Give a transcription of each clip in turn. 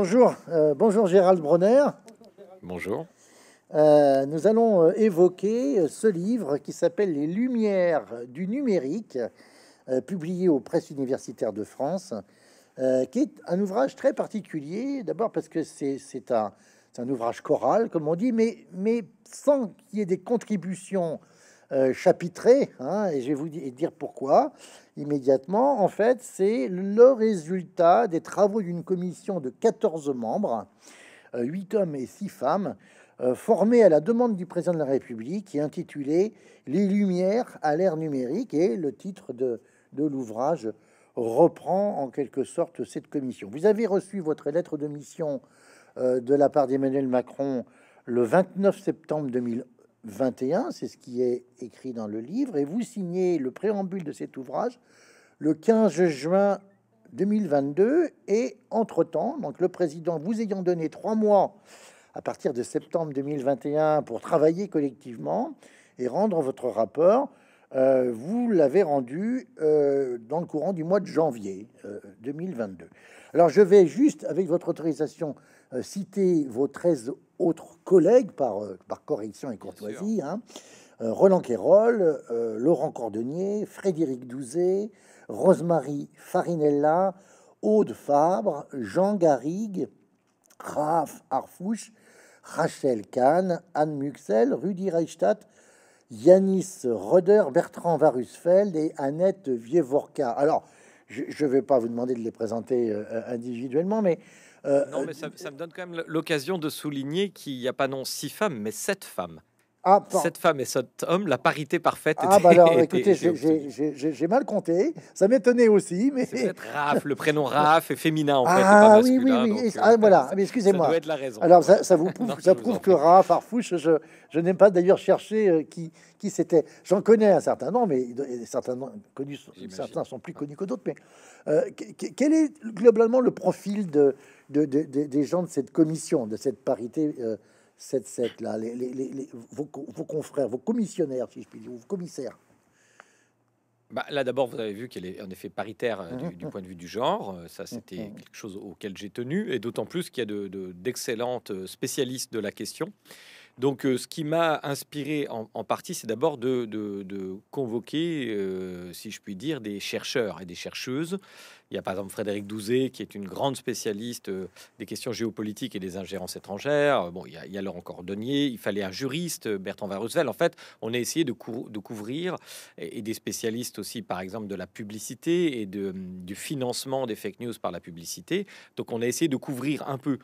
Bonjour, euh, bonjour Gérald Bronner. Bonjour. Euh, nous allons euh, évoquer ce livre qui s'appelle Les Lumières du numérique, publié aux presses universitaires de France, qui est un ouvrage très particulier, d'abord parce que c'est un, ouvrage choral, comme on dit, mais, mais sans qu'il y ait des contributions euh, chapitré, hein, et je vais vous dire pourquoi immédiatement. En fait, c'est le résultat des travaux d'une commission de 14 membres, 8 euh, hommes et 6 femmes, euh, formée à la demande du président de la République, qui est Les Lumières à l'ère numérique, et le titre de, de l'ouvrage reprend en quelque sorte cette commission. Vous avez reçu votre lettre de mission de la part d'Emmanuel Macron le 29 septembre 2011 21, c'est ce qui est écrit dans le livre, et vous signez le préambule de cet ouvrage le 15 juin 2022, et entre-temps, donc le président vous ayant donné trois mois à partir de septembre 2021 pour travailler collectivement et rendre votre rapport, euh, vous l'avez rendu euh, dans le courant du mois de janvier 2022. Euh, Alors je vais juste, avec votre autorisation, citer vos 13 autres collègues par, euh, correction et courtoisie, hein. euh, Roland Quérol, euh, Laurent Cordonnier, Frédéric Douzet, Rosemary Farinella, Aude Fabre, Jean Garrigue, Raph Arfouch, Rachel Kahn, Anne Muxel, Rudi Reichstadt, Yanis Roder, Bertrand Varusfeld et Annette Vievorka. Alors, je ne vais pas vous demander de les présenter individuellement, mais euh, non, mais euh, ça, me donne quand même l'occasion de souligner qu'il n'y a pas non six femmes, mais sept femmes ah, cette femme et cet homme, la parité parfaite. Ah, bah alors, écoutez, j'ai mal compté. Ça m'étonnait aussi, mais. le prénom Raph est féminin, en ah, Ah, oui, oui, oui. Euh, ah, voilà, mais excusez-moi. Ça doit être la raison. Alors, ça, vous prouve, ça prouve que Raph, Arfouche, je, je n'aime pas d'ailleurs chercher euh, qui, qui c'était. J'en connais un certain nombre. mais certains, connus, certains sont plus connus que d'autres. Mais euh, quel est globalement le profil de, des gens de cette commission, de cette parité cette 7 là, vos, confrères, vos commissionnaires, si je puis dire, vos commissaires bah, Là, d'abord, vous avez vu qu'elle est en effet paritaire euh, mhm. du, point de vue du genre. Euh, ça, c'était mhm. quelque chose auquel j'ai tenu, et d'autant plus qu'il y a d'excellentes euh, spécialistes de la question. Donc, euh, ce qui m'a inspiré en, partie, c'est d'abord de, convoquer, euh, si je puis dire, des chercheurs et des chercheuses. Il y a par exemple Frédéric Douzé, qui est une grande spécialiste euh, des questions géopolitiques et des ingérences étrangères. Bon, il y a, il y a Laurent il fallait un juriste, Bertrand Van En fait, on a essayé de, de couvrir et, des spécialistes aussi, par exemple, de la publicité et de, du financement des fake news par la publicité. Donc, on a essayé de couvrir un peu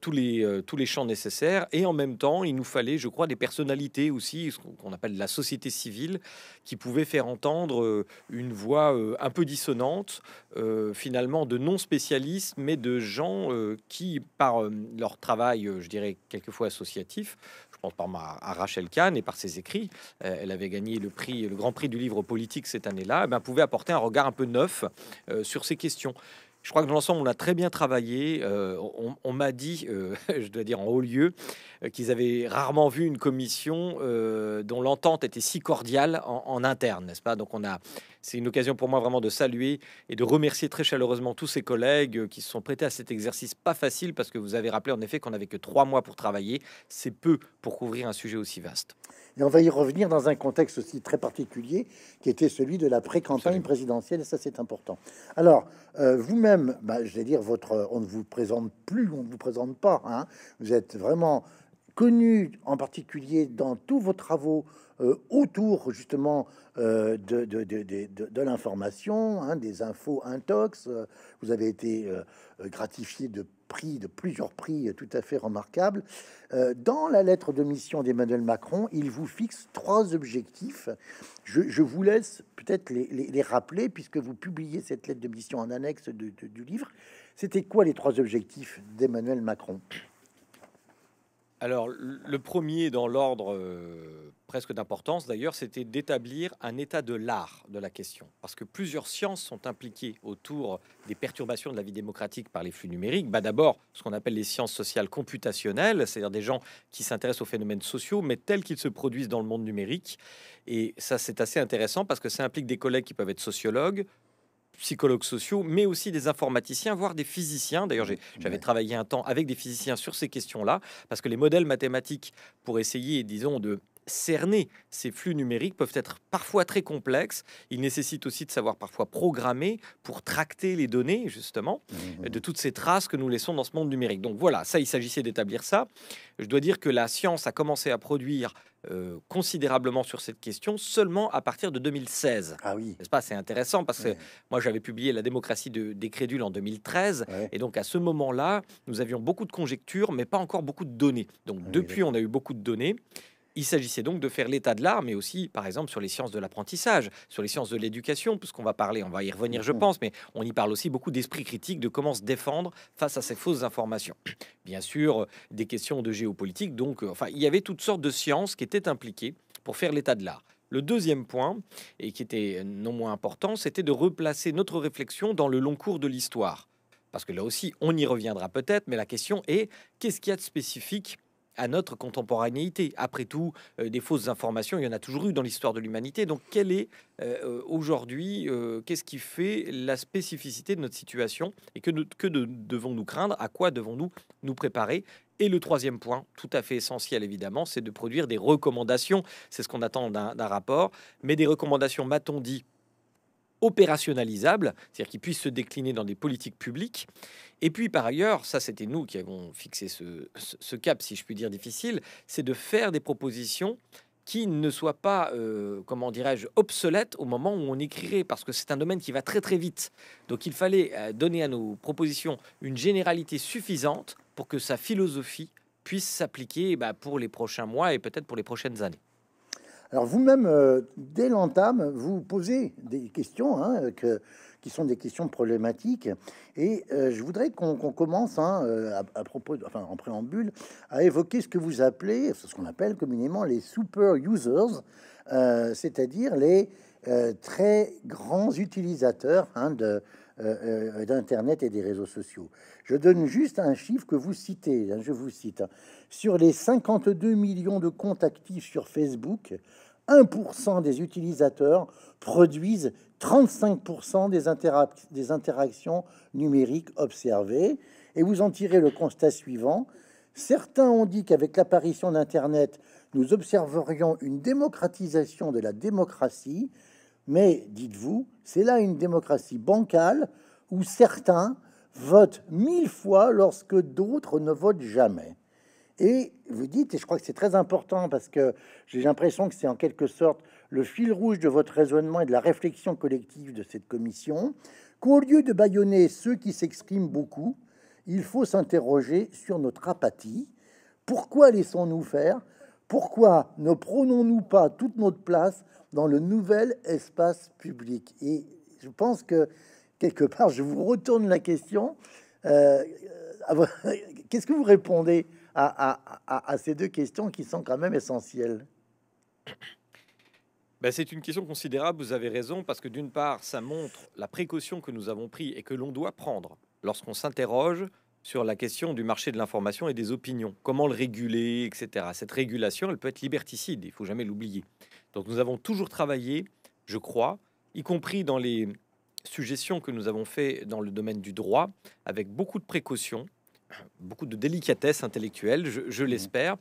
tous, les, tous les champs nécessaires et en même temps, il nous fallait fallait, je crois, des personnalités aussi, ce qu'on appelle la société civile, qui pouvaient faire entendre euh, une voix euh, un peu dissonante, euh, finalement, de non-spécialistes, mais de gens qui, par leur travail, je dirais, quelquefois associatif, je pense par ma, à Rachel Kahn et par ses écrits, elle avait gagné le prix, le grand prix du livre politique cette année-là, eh ben, pouvait apporter un regard un peu neuf sur ces questions je crois que dans l'ensemble, on a très bien travaillé. Euh, on, m'a dit, euh, je dois dire en haut lieu, euh, qu'ils avaient rarement vu une commission dont l'entente était si cordiale en interne, n'est-ce pas Donc on a c'est une occasion pour moi vraiment de saluer et de remercier très chaleureusement tous ces collègues euh, qui se sont prêtés à cet exercice pas facile parce que vous avez rappelé en effet qu'on n'avait que trois mois pour travailler. C'est peu pour couvrir un sujet aussi vaste. Et on va y revenir dans un contexte aussi très particulier qui était celui de la pré-campagne présidentielle, et ça c'est important. Alors, euh, vous-même, bah, je vais dire, votre, on ne vous présente plus, on ne vous présente pas. Hein. Vous êtes vraiment connu en particulier dans tous vos travaux euh, autour justement euh, de, de, l'information, hein, des infos intox. Euh, vous avez été gratifié de prix, de plusieurs prix tout à fait remarquables. dans la lettre de mission d'Emmanuel Macron, il vous fixe trois objectifs. Je, vous laisse peut-être les, rappeler puisque vous publiez cette lettre de mission en annexe du livre. C'était quoi les trois objectifs d'Emmanuel Macron alors, le premier, dans l'ordre euh, presque d'importance d'ailleurs, c'était d'établir un état de l'art de la question. Parce que plusieurs sciences sont impliquées autour des perturbations de la vie démocratique par les flux numériques. Bah, D'abord, ce qu'on appelle les sciences sociales computationnelles, c'est-à-dire des gens qui s'intéressent aux phénomènes sociaux, mais tels qu'ils se produisent dans le monde numérique. Et ça, c'est assez intéressant parce que ça implique des collègues qui peuvent être sociologues, psychologues sociaux, mais aussi des informaticiens, voire des physiciens. D'ailleurs, mmh, j'avais travaillé un temps avec des physiciens sur ces questions-là, parce que les modèles mathématiques pour essayer, disons, de cerner ces flux numériques peuvent être parfois très complexes. Ils nécessitent aussi de savoir parfois programmer pour tracter les données, justement, mmh, de mmh. toutes ces traces que nous laissons dans ce monde numérique. Donc voilà, ça, il s'agissait d'établir ça. Je dois dire que la science a commencé à produire euh, considérablement sur cette question seulement à partir de 2016. Ah oui. ce pas C'est intéressant parce que moi j'avais publié La démocratie des crédules en 2013 et donc à ce moment-là, nous avions beaucoup de conjectures mais pas encore beaucoup de données. Donc ah depuis, on a eu beaucoup de données. Il s'agissait donc de faire l'état de l'art, mais aussi, par exemple, sur les sciences de l'apprentissage, sur les sciences de l'éducation, puisqu'on va parler, on va y revenir, je pense, mais on y parle aussi beaucoup d'esprit critique, de comment se défendre face à ces fausses informations. Bien sûr, euh, des questions de géopolitique, donc, euh, enfin, il y avait toutes sortes de sciences qui étaient impliquées pour faire l'état de l'art. Le deuxième point, et qui était non moins important, c'était de replacer notre réflexion dans le long cours de l'histoire. Parce que là aussi, on y reviendra peut-être, mais la question est qu'est-ce qu'il y a de spécifique à notre contemporanéité. Après tout, euh, des fausses informations, il y en a toujours eu dans l'histoire de l'humanité. Donc, quelle est euh, euh, aujourd'hui, qu'est-ce qui fait la spécificité de notre situation et que, devons-nous craindre À quoi devons-nous nous préparer et le troisième point, tout à fait essentiel évidemment, c'est de produire des recommandations. C'est ce qu'on attend d'un rapport. Mais des recommandations, m'a-t-on dit, opérationnalisable, c'est-à-dire qu'il puisse se décliner dans des politiques publiques. Et puis par ailleurs, ça c'était nous qui avons fixé ce, cap, si je puis dire difficile, c'est de faire des propositions qui ne soient pas, euh, comment dirais-je, obsolètes au moment où on écrirait, parce que c'est un domaine qui va très très vite. Donc il fallait euh, donner à nos propositions une généralité suffisante pour que sa philosophie puisse s'appliquer bah, pour les prochains mois et peut-être pour les prochaines années. Alors vous-même, euh, dès l'entame, vous posez des questions hein, qui sont des questions problématiques. Et euh, je voudrais qu'on commence, hein, euh, à, propos, enfin en préambule, à évoquer ce que vous appelez, ce qu'on appelle communément les super users, c'est-à-dire les très grands utilisateurs hein, de euh, euh, d'Internet et des réseaux sociaux. Je donne juste un chiffre que vous citez, hein, je vous cite. Sur les 52 millions de comptes actifs sur Facebook, 1% des utilisateurs produisent 35% des, des interactions numériques observées. Et vous en tirez le constat suivant. Certains ont dit qu'avec l'apparition d'Internet, nous observerions une démocratisation de la démocratie, mais, dites-vous, c'est là une démocratie bancale où certains votent mille fois lorsque d'autres ne votent jamais. Et vous dites, et je crois que c'est très important parce que j'ai l'impression que c'est en quelque sorte le fil rouge de votre raisonnement et de la réflexion collective de cette commission, qu'au lieu de bâillonner ceux qui s'expriment beaucoup, il faut s'interroger sur notre apathie. Pourquoi laissons-nous faire pourquoi ne prenons-nous pas toute notre place dans le nouvel espace public Et je pense que, quelque part, je vous retourne la question. Euh, euh, ah, qu'est-ce que vous répondez à, ces deux questions qui sont quand même essentielles ben, C'est une question considérable, vous avez raison, parce que d'une part, ça montre la précaution que nous avons prise et que l'on doit prendre lorsqu'on s'interroge sur la question du marché de l'information et des opinions. Comment le réguler, etc. Cette régulation, elle peut être liberticide, il faut jamais l'oublier. Donc nous avons toujours travaillé, je crois, y compris dans les suggestions que nous avons faites dans le domaine du droit, avec beaucoup de précautions, beaucoup de délicatesse intellectuelle, je mmh l'espère,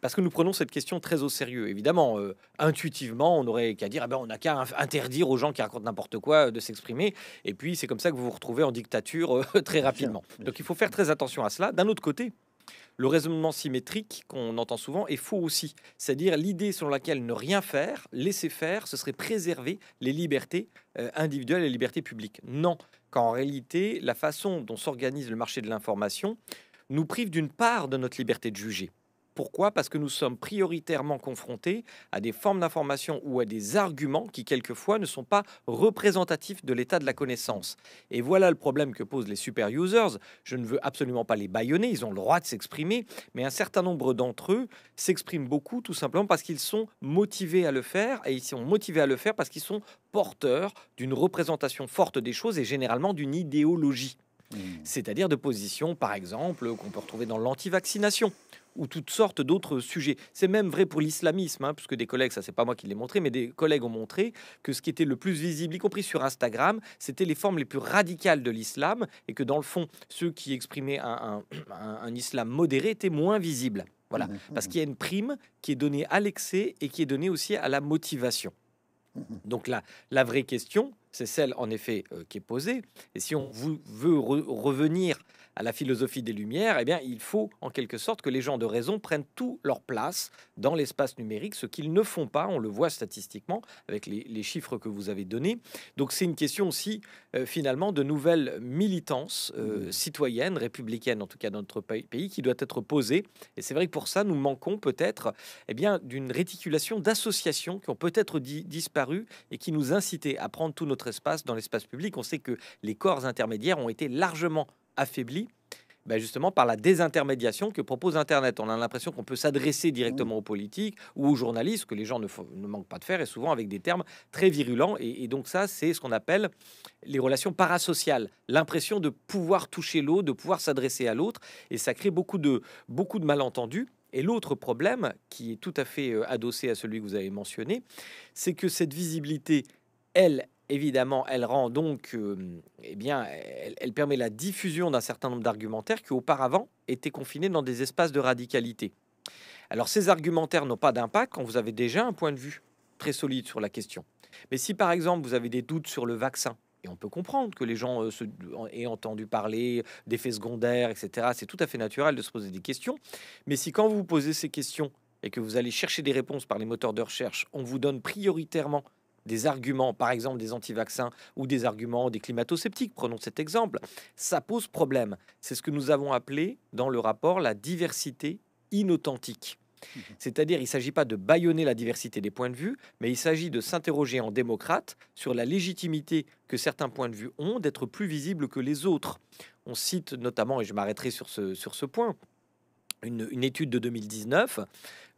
parce que nous prenons cette question très au sérieux. Évidemment, euh, intuitivement, on n'aurait qu'à dire, ah ben, on n'a qu'à interdire aux gens qui racontent n'importe quoi euh, de s'exprimer. Et puis, c'est comme ça que vous vous retrouvez en dictature euh, très rapidement. Donc, il faut faire très attention à cela. D'un autre côté, le raisonnement symétrique qu'on entend souvent est faux aussi. C'est-à-dire l'idée selon laquelle ne rien faire, laisser faire, ce serait préserver les libertés individuelles et les libertés publiques. Non, en réalité, la façon dont s'organise le marché de l'information nous prive d'une part de notre liberté de juger. Pourquoi Parce que nous sommes prioritairement confrontés à des formes d'information ou à des arguments qui, quelquefois, ne sont pas représentatifs de l'état de la connaissance. Et voilà le problème que posent les super users. Je ne veux absolument pas les baïonner, ils ont le droit de s'exprimer, mais un certain nombre d'entre eux s'expriment beaucoup tout simplement parce qu'ils sont motivés à le faire, et ils sont motivés à le faire parce qu'ils sont porteurs d'une représentation forte des choses et généralement d'une idéologie. Mmh. C'est-à-dire de positions, par exemple, qu'on peut retrouver dans lanti l'antivaccination ou toutes sortes d'autres sujets. C'est même vrai pour l'islamisme, hein, puisque des collègues, ça c'est pas moi qui l'ai montré, mais des collègues ont montré que ce qui était le plus visible, y compris sur Instagram, c'était les formes les plus radicales de l'islam, et que dans le fond, ceux qui exprimaient un, islam modéré étaient moins visibles. Voilà, mmh, mmh, parce mmh. qu'il y a une prime qui est donnée à l'excès et qui est donnée aussi à la motivation. Donc là, la vraie question, c'est celle en effet euh, qui est posée. Et si on veut revenir à la philosophie des Lumières, eh bien, il faut en quelque sorte que les gens de raison prennent tout leur place dans l'espace numérique, ce qu'ils ne font pas. On le voit statistiquement avec les, chiffres que vous avez donnés. Donc, c'est une question aussi euh, finalement de nouvelles militances euh, mmh. citoyennes, républicaines en tout cas dans notre pays, qui doit être posée. Et c'est vrai que pour ça, nous manquons peut-être eh bien d'une réticulation d'associations qui ont peut-être disparu et qui nous incitaient à prendre tout notre se passe dans l'espace public. On sait que les corps intermédiaires ont été largement affaiblis bah, justement par la désintermédiation que propose Internet. On a l'impression qu'on peut s'adresser directement aux politiques ou aux journalistes, que les gens ne, ne, manquent pas de faire, et souvent avec des termes très virulents. Et, donc ça, c'est ce qu'on appelle les relations parasociales, l'impression de pouvoir toucher l'autre, de pouvoir s'adresser à l'autre, et ça crée beaucoup de, beaucoup de malentendus. Et l'autre problème, qui est tout à fait euh, adossé à celui que vous avez mentionné, c'est que cette visibilité, elle, évidemment, elle rend donc, eh bien, elle, permet la diffusion d'un certain nombre d'argumentaires qui auparavant étaient confinés dans des espaces de radicalité. Alors, ces argumentaires n'ont pas d'impact quand vous avez déjà un point de vue très solide sur la question. Mais si par exemple vous avez des doutes sur le vaccin, et on peut comprendre que les gens euh, aient entendu parler d'effets secondaires, etc. C'est tout à fait naturel de se poser des questions. Mais si quand vous vous posez ces questions et que vous allez chercher des réponses par les moteurs de recherche, on vous donne prioritairement des arguments, par exemple des anti-vaccins ou des arguments des climato-sceptiques, prenons cet exemple, ça pose problème. C'est ce que nous avons appelé dans le rapport la diversité inauthentique. Mhm. C'est-à-dire, il ne s'agit pas de bâillonner la diversité des points de vue, mais il s'agit de s'interroger en démocrate sur la légitimité que certains points de vue ont d'être plus visibles que les autres. On cite notamment, et je m'arrêterai sur ce, sur ce point, une, étude de 2019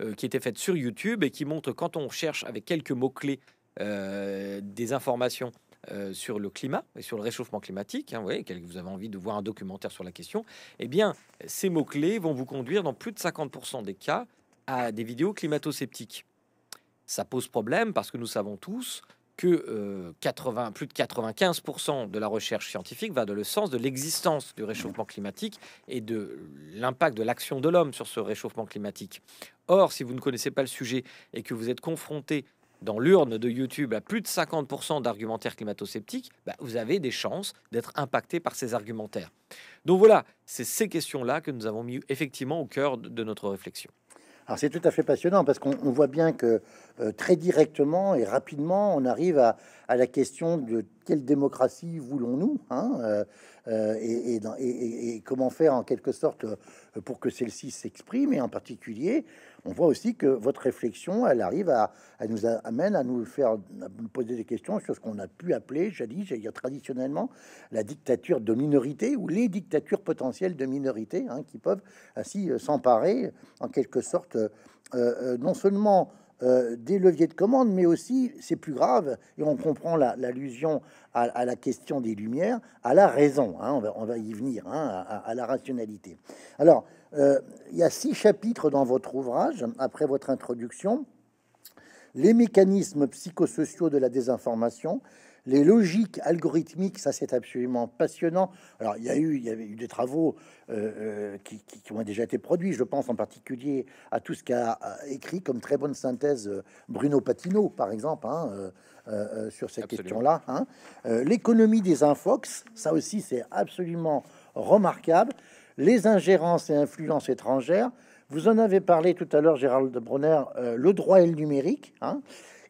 euh, qui était faite sur YouTube et qui montre quand on cherche avec quelques mots-clés euh, des informations euh, sur le climat et sur le réchauffement climatique, hein, vous, avez envie de voir un documentaire sur la question, eh bien, ces mots-clés vont vous conduire dans plus de 50% des cas à des vidéos climato-sceptiques. Ça pose problème parce que nous savons tous que euh, plus de 95% de la recherche scientifique va dans le sens de l'existence du réchauffement climatique et de l'impact de l'action de l'homme sur ce réchauffement climatique. Or, si vous ne connaissez pas le sujet et que vous êtes confronté dans l'urne de YouTube à plus de 50% d'argumentaires climato-sceptiques, bah, vous avez des chances d'être impacté par ces argumentaires. Donc voilà, c'est ces questions-là que nous avons mis effectivement au cœur de notre réflexion. Alors c'est tout à fait passionnant parce qu'on voit bien que euh, très directement et rapidement, on arrive à, la question de quelle démocratie voulons-nous hein, euh, euh, et, comment faire en quelque sorte pour que celle-ci s'exprime et en particulier on voit aussi que votre réflexion, elle arrive à, nous amène à nous faire poser des questions sur ce qu'on a pu appeler, jadis, j'allais traditionnellement, la dictature de minorité ou les dictatures potentielles de minorité hein, qui peuvent ainsi euh, s'emparer en quelque sorte euh, euh, non seulement euh, des leviers de commande, mais aussi, c'est plus grave, et on comprend l'allusion à, la question des Lumières, à la raison, hein, on, va, y venir, hein, à, la rationalité. Alors, euh, il y a six chapitres dans votre ouvrage, après votre introduction. Les mécanismes psychosociaux de la désinformation, les logiques algorithmiques, ça c'est absolument passionnant. Alors il y a eu, il y avait eu des travaux euh, euh, qui, ont déjà été produits. Je pense en particulier à tout ce qu'a euh, écrit comme très bonne synthèse Bruno Patino, par exemple, hein, sur ces questions-là. Hein. L'économie des infox, ça aussi c'est absolument remarquable. Les ingérences et influences étrangères. Vous en avez parlé tout à l'heure, Gérald Bronner, le droit et le numérique. Hein.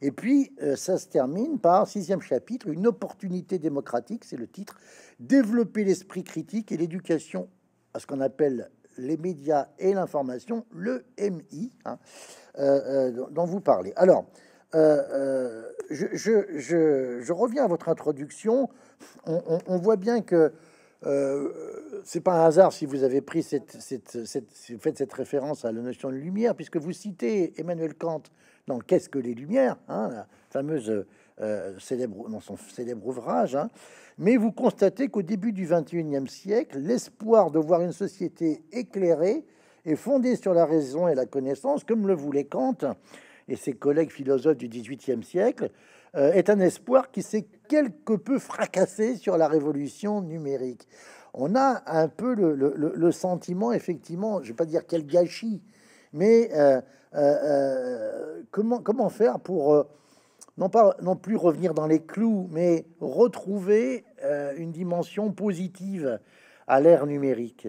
Et puis, euh, ça se termine par, sixième chapitre, une opportunité démocratique, c'est le titre, développer l'esprit critique et l'éducation à ce qu'on appelle les médias et l'information, le MI, hein, euh, euh, dont vous parlez. Alors, je, reviens à votre introduction. On, voit bien que c'est pas un hasard si vous avez pris cette référence à la notion de lumière, puisque vous citez Emmanuel Kant Qu'est-ce que les Lumières, hein, fameuse euh, célèbre, dans son célèbre ouvrage. Hein. Mais vous constatez qu'au début du 21e siècle, l'espoir de voir une société éclairée et fondée sur la raison et la connaissance, comme le voulait Kant et ses collègues philosophes du XVIIIe siècle, euh, est un espoir qui s'est quelque peu fracassé sur la révolution numérique. On a un peu le, sentiment, effectivement, je ne vais pas dire quel gâchis, mais euh, euh, euh, comment, comment faire pour non, pas, non plus revenir dans les clous, mais retrouver une dimension positive à l'ère numérique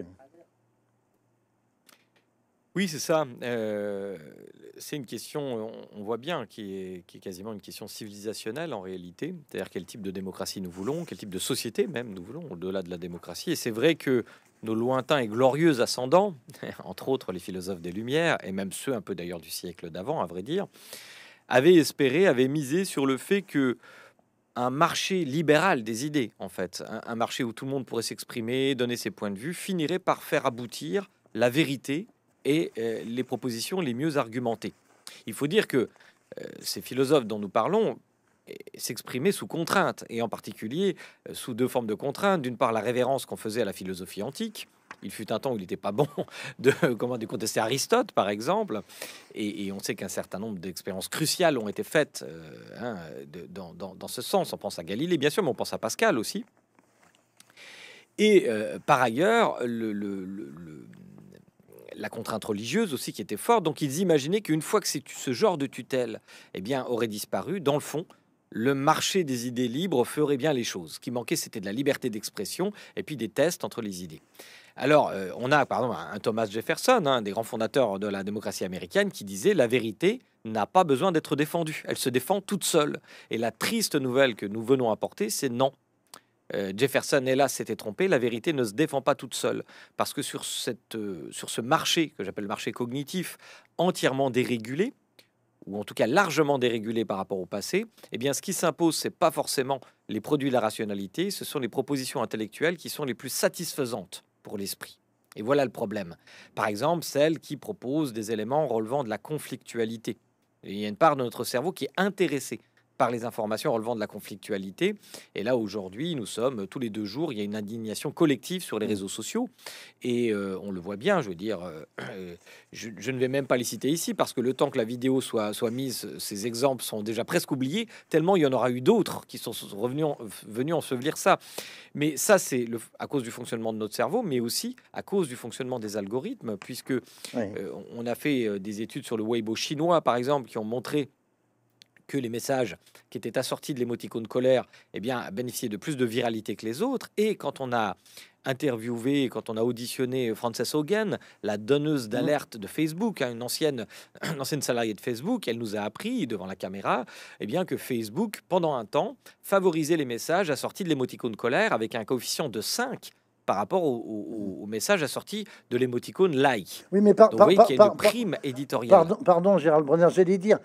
oui, c'est ça. Euh, c'est une question, on voit bien, qui est, quasiment une question civilisationnelle en réalité. C'est-à-dire quel type de démocratie nous voulons, quel type de société même nous voulons, au-delà de la démocratie. Et c'est vrai que nos lointains et glorieux ascendants, entre autres les philosophes des Lumières, et même ceux un peu d'ailleurs du siècle d'avant, à vrai dire, avaient espéré, avaient misé sur le fait que un marché libéral des idées, en fait, un marché où tout le monde pourrait s'exprimer, donner ses points de vue, finirait par faire aboutir la vérité et euh, les propositions les mieux argumentées. Il faut dire que euh, ces philosophes dont nous parlons euh, s'exprimaient sous contrainte, et en particulier sous deux formes de contraintes. D'une part, la révérence qu'on faisait à la philosophie antique, il fut un temps où il n'était pas bon de, comment, de contester Aristote, par exemple. Et, on sait qu'un certain nombre d'expériences cruciales ont été faites hein, dans, ce sens. On pense à Galilée, bien sûr, mais on pense à Pascal aussi. Et par ailleurs, le, la contrainte religieuse aussi qui était forte. Donc ils imaginaient qu'une fois que ce genre de tutelle eh bien, aurait disparu, dans le fond, le marché des idées libres ferait bien les choses. Ce qui manquait, c'était de la liberté d'expression et puis des tests entre les idées. Alors, euh, on a, pardon, un Thomas Jefferson, hein, un des grands fondateurs de la démocratie américaine, qui disait la vérité n'a pas besoin d'être défendue. Elle se défend toute seule. Et la triste nouvelle que nous venons apporter, c'est non, euh, Jefferson, hélas, s'était trompé. La vérité ne se défend pas toute seule. Parce que euh, sur, ce marché, que j'appelle marché cognitif, entièrement dérégulé, ou en tout cas largement dérégulé par rapport au passé, eh bien, ce qui s'impose, c'est pas forcément les produits de la rationalité, ce sont les propositions intellectuelles qui sont les plus satisfaisantes pour l'esprit. Et voilà le problème. Par exemple, celles qui proposent des éléments relevant de la conflictualité. il y a une part de notre cerveau qui est intéressée par les informations relevant de la conflictualité. Et là, aujourd'hui, nous sommes tous les deux jours, il y a une indignation collective sur les réseaux sociaux. Et euh, on le voit bien, je veux dire, euh, je, ne vais même pas les citer ici, parce que le temps que la vidéo soit, soit mise, ces exemples sont déjà presque oubliés, tellement il y en aura eu d'autres qui sont revenus, venus ensevelir ça. Mais ça, c'est à cause du fonctionnement de notre cerveau, mais aussi à cause du fonctionnement des algorithmes, puisque euh, on a fait des études sur le Weibo chinois, par exemple, qui ont montré que les messages qui étaient assortis de l'émoticône colère eh bien, bénéficiaient de plus de viralité que les autres. Et quand on a interviewé, quand on a auditionné Frances Hogan, la donneuse mmh. d'alerte de Facebook, hein, une, ancienne, ancienne salariée de Facebook, elle nous a appris devant la caméra eh bien, que Facebook, pendant un temps, favorisait les messages assortis de l'émoticône colère avec un coefficient de 5 par rapport au, mmh. messages assortis assorti de l'émoticône like. Oui, mais prime éditoriale. Pardon, pardon Gérald j'ai j'allais dire,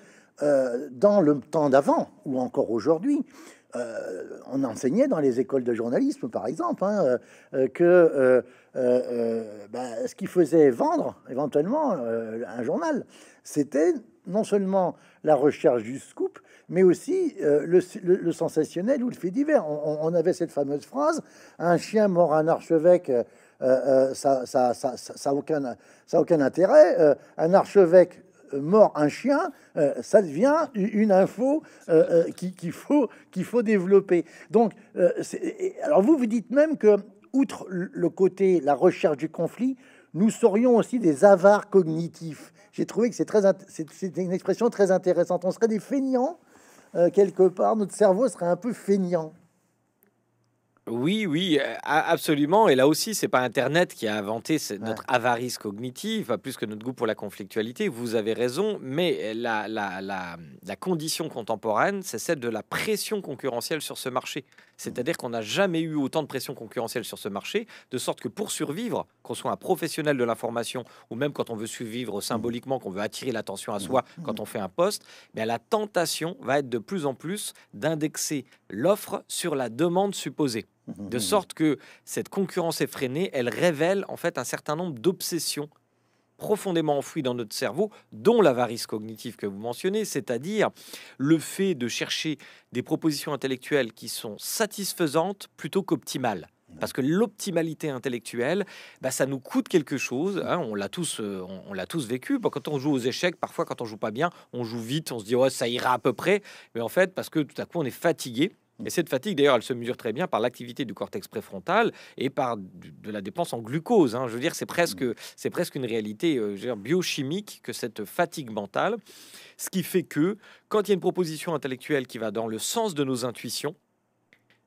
euh, dans le temps d'avant, ou encore aujourd'hui, euh, on enseignait dans les écoles de journalisme, par exemple, hein, euh, que bah, ce qui faisait vendre éventuellement un journal, c'était non seulement la recherche du scoop, mais aussi le, sensationnel ou le fait divers. On, avait cette fameuse phrase un chien mort un archevêque, ça n'a ça, ça, ça, aucun, ça aucun intérêt. un archevêque mort un chien, euh, ça devient une info euh, euh, qu'il faut, faut développer. Donc, alors vous, vous dites même que, outre le côté, la recherche du conflit, nous serions aussi des avares cognitifs. J'ai trouvé que c'est très, c'est une expression très intéressante. On serait des feignants, quelque part, notre cerveau serait un peu feignant. Oui, oui, euh, absolument. Et là aussi, c'est pas Internet qui a inventé notre avarice cognitive, plus que notre goût pour la conflictualité. Vous avez raison, mais euh, la, condition contemporaine, c'est celle de la pression concurrentielle sur ce marché. Mmh. C'est-à-dire qu'on n'a jamais eu autant de pression concurrentielle sur ce marché, de sorte que pour survivre, qu'on soit un professionnel de l'information, ou même quand on veut survivre mmh. symboliquement, qu'on veut attirer l'attention à mmh. soi quand on fait un poste, mais la tentation va être de plus en plus d'indexer l'offre sur la demande supposée. Mmh, de mmh, mmh. sorte que cette concurrence effrénée, elle révèle en fait un certain nombre d'obsessions profondément enfouies dans notre cerveau, dont l'avarice cognitive que vous mentionnez, c'est-à-dire le fait de chercher des propositions intellectuelles qui sont satisfaisantes plutôt qu'optimales. Parce que l'optimalité intellectuelle, bah, ça nous coûte quelque chose. Hein, euh, on l'a tous, vécu. Quand on joue aux échecs, parfois, quand on joue pas bien, on joue vite, on se dit ça ira à peu près. Mais en fait, parce que tout à coup, on est fatigué, et cette fatigue, d'ailleurs, elle se mesure très bien par l'activité du cortex préfrontal et par de la dépense en glucose. Hein. Je veux dire, c'est presque, mm. une réalité euh, biochimique que cette fatigue mentale. Ce qui fait que quand il y a une proposition intellectuelle qui va dans le sens de nos intuitions,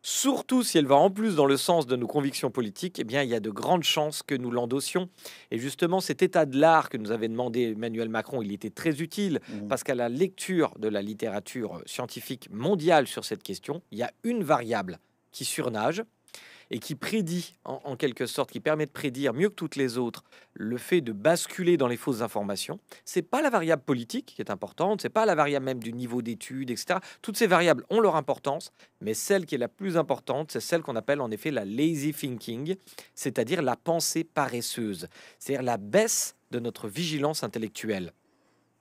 surtout si elle va en plus dans le sens de nos convictions politiques, eh bien, il y a de grandes chances que nous l'endossions. Et justement, cet état de l'art que nous avait demandé Emmanuel Macron, il était très utile mmh. parce qu'à la lecture de la littérature scientifique mondiale sur cette question, il y a une variable qui surnage, et qui prédit en, quelque sorte, qui permet de prédire mieux que toutes les autres le fait de basculer dans les fausses informations. n'est pas la variable politique qui est importante, n'est pas la variable même du niveau d'études, etc. Toutes ces variables ont leur importance, mais celle qui est la plus importante, c'est celle qu'on appelle en effet la lazy thinking, c'est-à-dire la pensée paresseuse, c'est-à-dire la baisse de notre vigilance intellectuelle.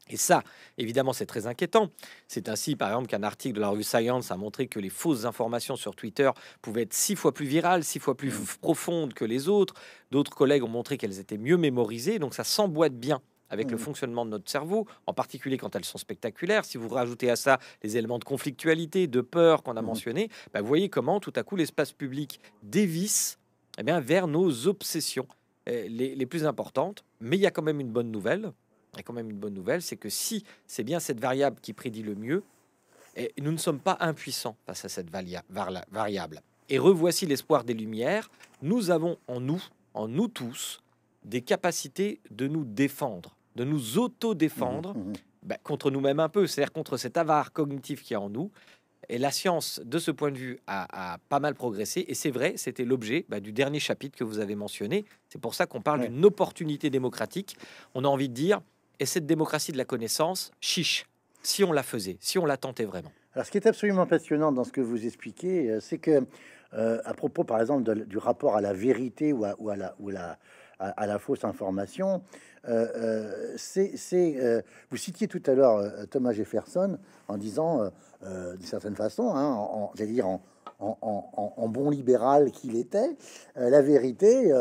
Et ça, évidemment, c'est très inquiétant. C'est ainsi, par exemple, qu'un article de la revue Science a montré que les fausses informations sur Twitter pouvaient être six fois plus virales, six fois plus mmh. profondes que les autres. D'autres collègues ont montré qu'elles étaient mieux mémorisées, donc ça s'emboîte bien avec le mmh. fonctionnement de notre cerveau, en particulier quand elles sont spectaculaires. Si vous rajoutez à ça les éléments de conflictualité, de peur qu'on a mentionné, mmh. mentionnés, bah, vous voyez comment tout à coup l'espace public dévisse eh bien, vers nos obsessions eh, les plus importantes. Mais il y a quand même une bonne nouvelle, est quand même une bonne nouvelle, c'est que si c'est bien cette variable qui prédit le mieux, et nous ne sommes pas impuissants face à cette variable. Et revoici l'espoir des Lumières. Nous avons en nous, en nous tous, des capacités de nous défendre, de nous auto-défendre mmh, mmh, mmh. Ben, contre nous-mêmes un peu, c'est-à-dire contre cet avare cognitif qui est en nous. Et la science, de ce point de vue, a, pas mal progressé. Et c'est vrai, c'était l'objet ben, du dernier chapitre que vous avez mentionné. C'est pour ça qu'on parle d'une opportunité démocratique. On a envie de dire, et cette démocratie de la connaissance, chiche, si on la faisait, si on la tentait vraiment. Alors, ce qui est absolument passionnant dans ce que vous expliquez, euh, c'est que, euh, à propos, par exemple, du rapport à la vérité ou à, ou la, ou à, la fausse information, euh, c'est, vous citiez tout à l'heure Thomas Jefferson en disant, d'une certaine façon, hein, en, dire en, bon libéral qu'il était, la vérité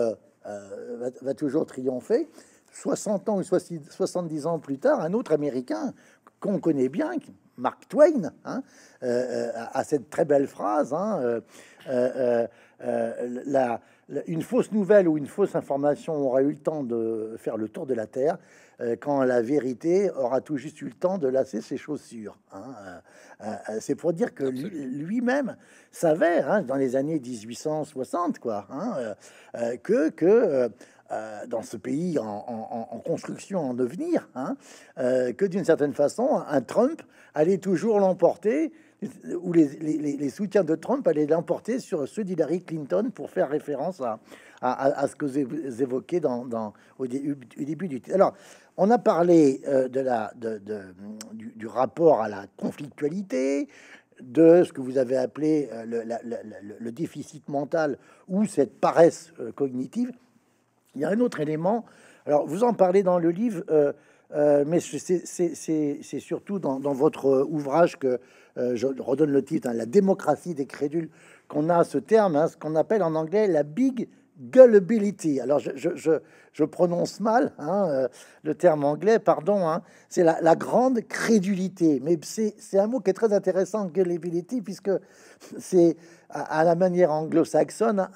va, toujours triompher. 60 ans ou 70 ans plus tard, un autre Américain qu'on connaît bien, Mark Twain, hein, euh, euh, a cette très belle phrase, hein, euh, la, une fausse nouvelle ou une fausse information aura eu le temps de faire le tour de la Terre quand la vérité aura tout juste eu le temps de lasser ses chaussures. Hein, c'est pour dire que lui-même savait, dans les années 1860, quoi, que, que euh, dans ce pays en, construction, en devenir, hein, euh, que d'une certaine façon, un Trump allait toujours l'emporter, ou les, soutiens de Trump allaient l'emporter sur ceux d'Hillary Clinton pour faire référence à, ce que vous évoquez dans, au, début du... Alors, on a parlé euh, de du, rapport à la conflictualité, de ce que vous avez appelé le, déficit mental ou cette paresse cognitive. Il y a un autre élément. Alors, vous en parlez dans le livre, euh, euh, mais c'est surtout dans, votre euh, ouvrage que je redonne le titre hein, La démocratie des crédules qu'on a ce terme, hein, ce qu'on appelle en anglais la big gullibility. Alors, je, prononce mal hein, euh, le terme anglais, pardon. Hein. c'est la, grande crédulité. Mais c'est un mot qui est très intéressant, gullibility, puisque c'est, à, la manière anglo-saxonne,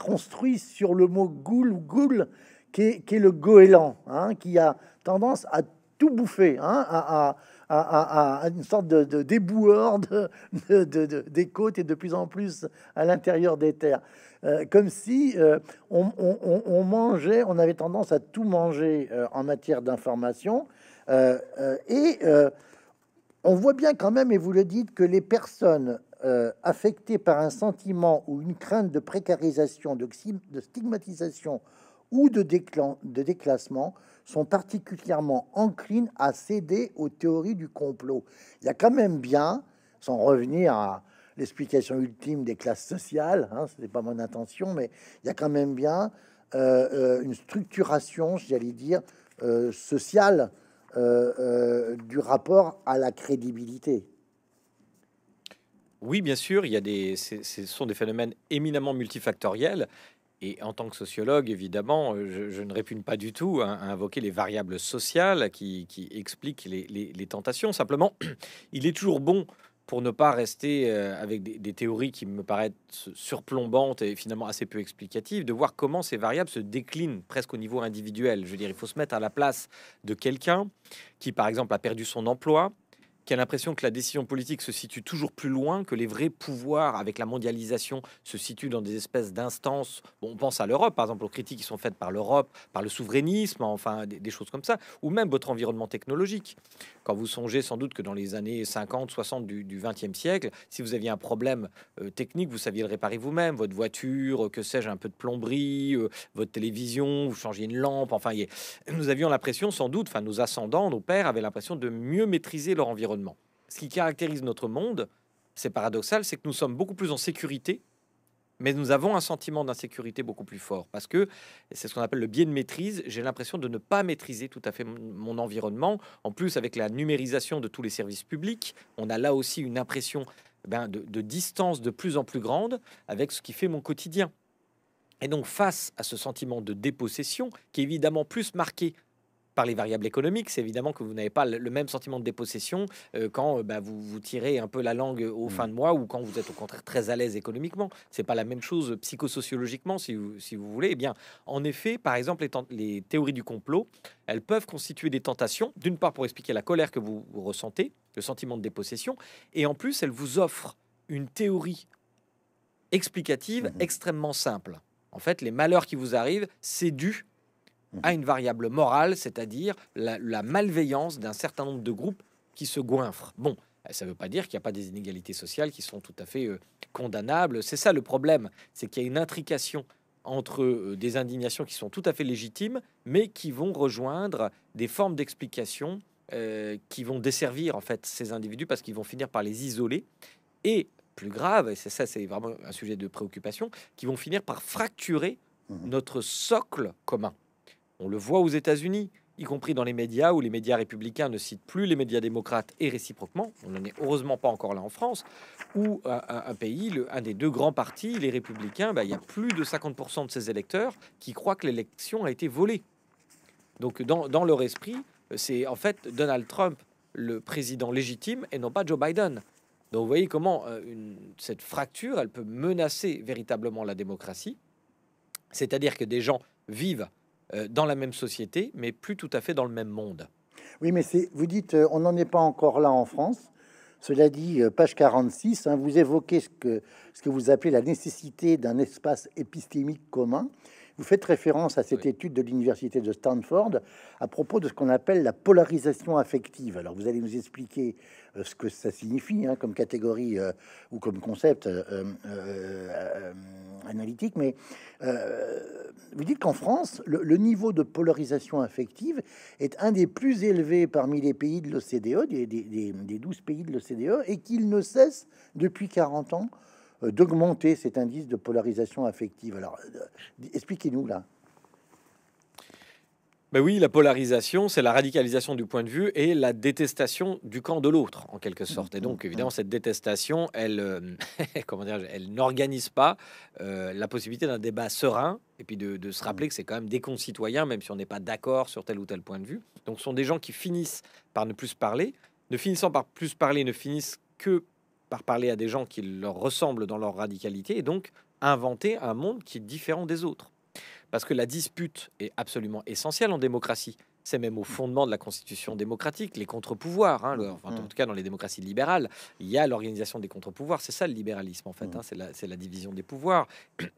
construit sur le mot goul ou goul, qui est, le goéland, hein, qui a tendance à tout bouffer, à, une sorte de, déboueur des côtes et de plus en plus à l'intérieur des terres. Euh, comme si euh, on, mangeait, on avait tendance à tout manger euh, en matière d'information. et on voit bien quand même, et vous le dites, que les personnes affectées par un sentiment ou une crainte de précarisation, de, stigmatisation ou de, de déclassement sont particulièrement enclines à céder aux théories du complot. Il y a quand même bien, sans revenir à, l'explication ultime des classes sociales. Hein, ce n'est pas mon intention, mais il y a quand même bien euh, euh, une structuration, j'allais dire, euh, sociale du rapport à la crédibilité. Oui, bien sûr, il y a des, ce sont des phénomènes éminemment multifactoriels. Et en tant que sociologue, évidemment, je, ne répugne pas du tout à, invoquer les variables sociales qui, expliquent les, tentations. Simplement, il est toujours bon pour ne pas rester euh, avec des, théories qui me paraissent surplombantes et finalement assez peu explicatives, de voir comment ces variables se déclinent presque au niveau individuel. Je veux dire, il faut se mettre à la place de quelqu'un qui, par exemple, a perdu son emploi, qui a l'impression que la décision politique se situe toujours plus loin, que les vrais pouvoirs avec la mondialisation se situent dans des espèces d'instances. on pense à l'Europe, par exemple, aux critiques qui sont faites par l'Europe, par le souverainisme, enfin des, choses comme ça, ou même votre environnement technologique. Quand vous songez sans doute que dans les années 50, 60 du, XXe 20e siècle, si vous aviez un problème euh, technique, vous saviez le réparer vous-même, votre voiture, euh, que sais-je, un peu de plomberie, euh, votre télévision, vous changez une lampe, enfin, y est... nous avions l'impression sans doute, enfin nos ascendants, nos pères avaient l'impression de mieux maîtriser leur environnement ce qui caractérise notre monde, c'est paradoxal, c'est que nous sommes beaucoup plus en sécurité, mais nous avons un sentiment d'insécurité beaucoup plus fort parce que c'est ce qu'on appelle le biais de maîtrise. J'ai l'impression de ne pas maîtriser tout à fait mon environnement. En plus, avec la numérisation de tous les services publics, on a là aussi une impression eh ben, de, de distance de plus en plus grande avec ce qui fait mon quotidien. Et donc, face à ce sentiment de dépossession, qui est évidemment plus marqué par les variables économiques. C'est évidemment que vous n'avez pas le même sentiment de dépossession euh, quand euh, bah, vous, vous tirez un peu la langue au mmh. fin de mois ou quand vous êtes au contraire très à l'aise économiquement. C'est pas la même chose psychosociologiquement, si vous, si vous voulez. Et eh bien, en effet, par exemple, les, théories du complot, elles peuvent constituer des tentations, d'une part pour expliquer la colère que vous, ressentez, le sentiment de dépossession, et en plus, elles vous offrent une théorie explicative mmh extrêmement simple. En fait, les malheurs qui vous arrivent, c'est dû Mhm. à une variable morale, c'est-à-dire la, malveillance d'un certain nombre de groupes qui se goinfrent. Bon, euh, ça ne veut pas dire qu'il n'y a pas des inégalités sociales qui sont tout à fait euh, condamnables. C'est ça le problème, c'est qu'il y a une intrication entre euh, des indignations qui sont tout à fait légitimes, mais qui vont rejoindre des formes d'explication qui vont desservir en fait ces individus parce qu'ils vont finir par les isoler. Et plus grave, et c'est ça, c'est vraiment un sujet de préoccupation, qui vont finir par fracturer mhm. notre socle commun. On le voit aux États-Unis, y compris dans les médias où les médias républicains ne citent plus les médias démocrates et réciproquement, on n'en est heureusement pas encore là en France, où euh, un, pays, un des deux grands partis, les républicains, bah, il y a plus de 50% de ses électeurs qui croient que l'élection a été volée. Donc dans, leur esprit, c'est en fait Donald Trump le président légitime et non pas Joe Biden. Donc vous voyez comment euh, cette fracture, elle peut menacer véritablement la démocratie. C'est-à-dire que des gens vivent euh, dans la même société, mais plus tout à fait dans le même monde. Oui, mais vous dites, euh, on n'en est pas encore là en France. Cela dit, euh, page 46, hein, vous évoquez ce que vous appelez la nécessité d'un espace épistémique commun. Vous faites référence à cette étude de l'université de Stanford à propos de ce qu'on appelle la polarisation affective. Alors vous allez nous expliquer euh, ce que ça signifie hein, comme catégorie euh, ou comme concept euh, analytique, mais vous dites qu'en France, le, niveau de polarisation affective est un des plus élevés parmi les pays de l'OCDE, e, des, douze 12 pays de l'OCDE, et qu'il ne cesse depuis 40 ans euh, d'augmenter cet indice de polarisation affective. Alors, euh, expliquez-nous là. Ben oui, la polarisation, c'est la radicalisation du point de vue et la détestation du camp de l'autre, en quelque sorte. Et donc, mmh, mmh. évidemment, cette détestation, elle, euh, comment dire, elle n'organise pas la possibilité d'un débat serein et puis de, de se rappeler mmh. que c'est quand même des concitoyens, même si on n'est pas d'accord sur tel ou tel point de vue. Donc, ce sont des gens qui finissent par ne plus parler, ne finissant par plus parler, ne finissent que par parler à des gens qui leur ressemblent dans leur radicalité et donc inventer un monde qui est différent des autres. Parce que la dispute est absolument essentielle en démocratie c'est même au fondement de la constitution démocratique, les contre-pouvoirs. Hein, mmh. en mmh. tout cas, dans les démocraties libérales, il y a l'organisation des contre-pouvoirs. C'est ça le libéralisme, en fait. Mmh. Hein, c'est la, division des pouvoirs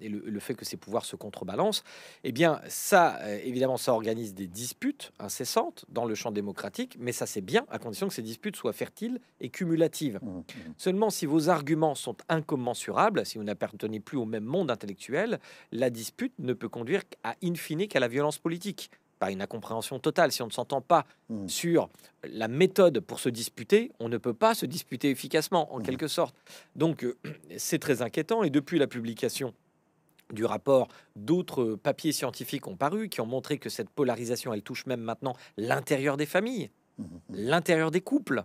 et le, fait que ces pouvoirs se contrebalancent. Eh bien, ça, euh, évidemment, ça organise des disputes incessantes dans le champ démocratique, mais ça, c'est bien à condition que ces disputes soient fertiles et cumulatives. Seulement, si vos arguments sont incommensurables, si vous n'appartenez plus au même monde intellectuel, la dispute ne peut conduire à in qu'à la violence politique par une incompréhension totale. Si on ne s'entend pas hmm. sur la méthode pour se disputer, on ne peut pas se disputer efficacement, en hmm. quelque sorte. Donc, euh, c'est très inquiétant. Et depuis la publication du rapport, d'autres papiers scientifiques ont paru, qui ont montré que cette polarisation, elle touche même maintenant l'intérieur des familles, hmm, l'intérieur des couples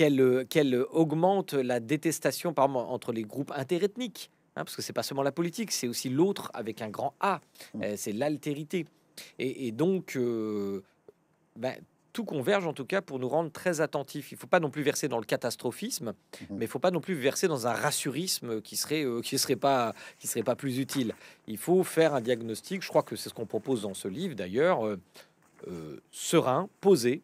euh, qu'elle augmente la détestation par entre les groupes interethniques. Hein, parce que c'est pas seulement la politique, c'est aussi l'autre avec un grand A, euh, c'est l'altérité. Et, donc, euh, ben, tout converge en tout cas pour nous rendre très attentifs. Il ne faut pas non plus verser dans le catastrophisme, mhm. mais il ne faut pas non plus verser dans un rassurisme qui ne euh, serait pas plus utile. Il faut faire un diagnostic. Je crois que c'est ce qu'on propose dans ce livre d'ailleurs, euh, serein, posé,